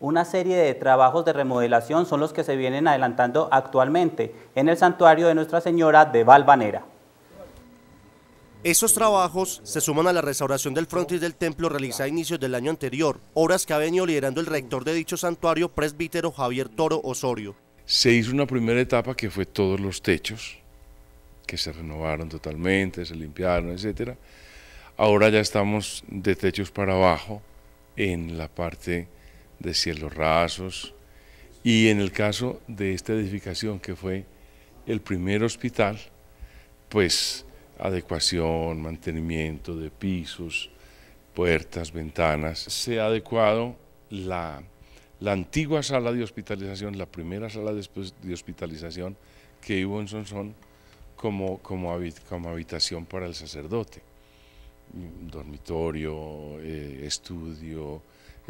Una serie de trabajos de remodelación son los que se vienen adelantando actualmente en el santuario de Nuestra Señora de Valvanera. Esos trabajos se suman a la restauración del frontis del templo realizada a inicios del año anterior, obras que ha venido liderando el rector de dicho santuario, presbítero Javier Toro Osorio. Se hizo una primera etapa que fue todos los techos, que se renovaron totalmente, se limpiaron, etc. Ahora ya estamos de techos para abajo en la parte de cielos rasos. Y en el caso de esta edificación que fue el primer hospital, pues adecuación, mantenimiento de pisos, puertas, ventanas. Se ha adecuado la, antigua sala de hospitalización, la primera sala de, hospitalización que hubo en Sonsón como, como, como habitación para el sacerdote. Dormitorio, eh, estudio,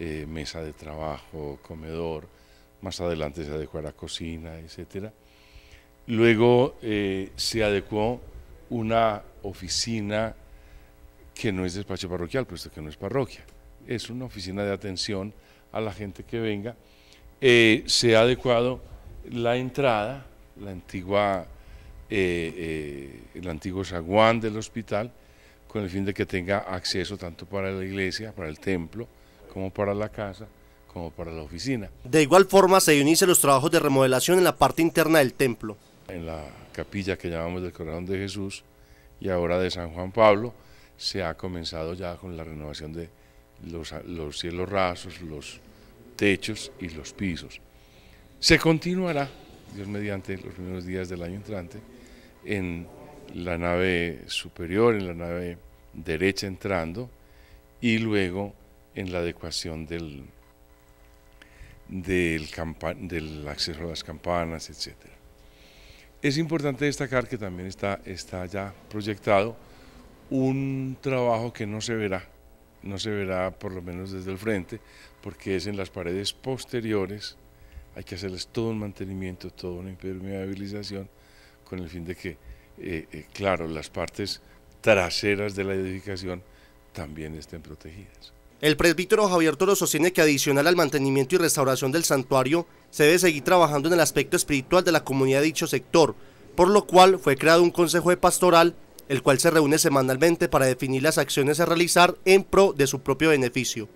eh, mesa de trabajo, comedor, más adelante se adecuó a la cocina, etc. Luego eh, se adecuó una oficina que no es despacho parroquial, puesto que no es parroquia, es una oficina de atención a la gente que venga. Eh, se ha adecuado la entrada, la antigua, el antiguo saguán del hospital, con el fin de que tenga acceso tanto para la iglesia, para el templo, como para la casa, como para la oficina. De igual forma se inician los trabajos de remodelación en la parte interna del templo. En la capilla que llamamos del Corazón de Jesús y ahora de San Juan Pablo se ha comenzado ya con la renovación de los, los cielos rasos, los techos y los pisos. Se continuará, Dios mediante, los primeros días del año entrante en la nave superior, en la nave derecha entrando y luego en la adecuación del, del, del acceso a las campanas, etc. Es importante destacar que también está, está ya proyectado un trabajo que no se verá, no se verá por lo menos desde el frente, porque es en las paredes posteriores, hay que hacerles todo un mantenimiento, toda una impermeabilización, con el fin de que, eh, eh, claro, las partes traseras de la edificación también estén protegidas. El presbítero Javier Toro sostiene que adicional al mantenimiento y restauración del santuario, se debe seguir trabajando en el aspecto espiritual de la comunidad de dicho sector, por lo cual fue creado un consejo de pastoral, el cual se reúne semanalmente para definir las acciones a realizar en pro de su propio beneficio.